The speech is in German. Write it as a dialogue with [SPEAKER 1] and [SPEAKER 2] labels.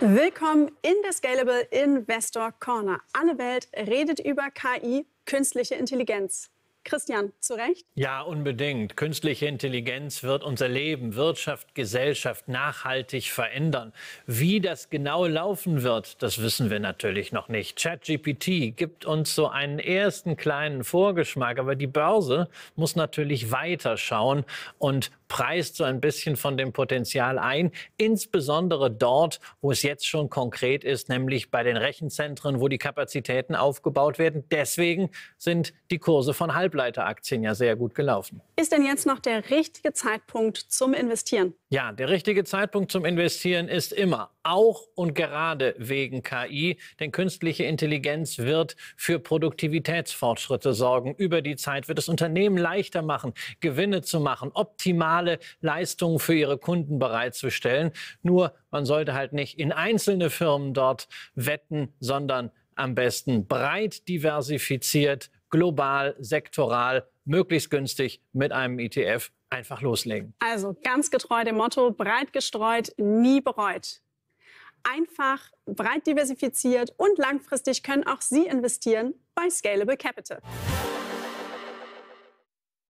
[SPEAKER 1] Willkommen in der Scalable Investor Corner. Alle Welt redet über KI, künstliche Intelligenz. Christian, zu Recht?
[SPEAKER 2] Ja, unbedingt. Künstliche Intelligenz wird unser Leben, Wirtschaft, Gesellschaft nachhaltig verändern. Wie das genau laufen wird, das wissen wir natürlich noch nicht. ChatGPT gibt uns so einen ersten kleinen Vorgeschmack, aber die Börse muss natürlich weiter schauen und preist so ein bisschen von dem Potenzial ein, insbesondere dort, wo es jetzt schon konkret ist, nämlich bei den Rechenzentren, wo die Kapazitäten aufgebaut werden. Deswegen sind die Kurse von Halbleitern Halbleiteraktien ja sehr gut gelaufen.
[SPEAKER 1] Ist denn jetzt noch der richtige Zeitpunkt zum Investieren?
[SPEAKER 2] Ja, der richtige Zeitpunkt zum Investieren ist immer, auch und gerade wegen KI, denn künstliche Intelligenz wird für Produktivitätsfortschritte sorgen. Über die Zeit wird es Unternehmen leichter machen, Gewinne zu machen, optimale Leistungen für ihre Kunden bereitzustellen. Nur man sollte halt nicht in einzelne Firmen dort wetten, sondern am besten breit diversifiziert global, sektoral, möglichst günstig mit einem ETF einfach loslegen.
[SPEAKER 1] Also ganz getreu dem Motto, breit gestreut, nie bereut. Einfach, breit diversifiziert und langfristig können auch Sie investieren bei Scalable Capital.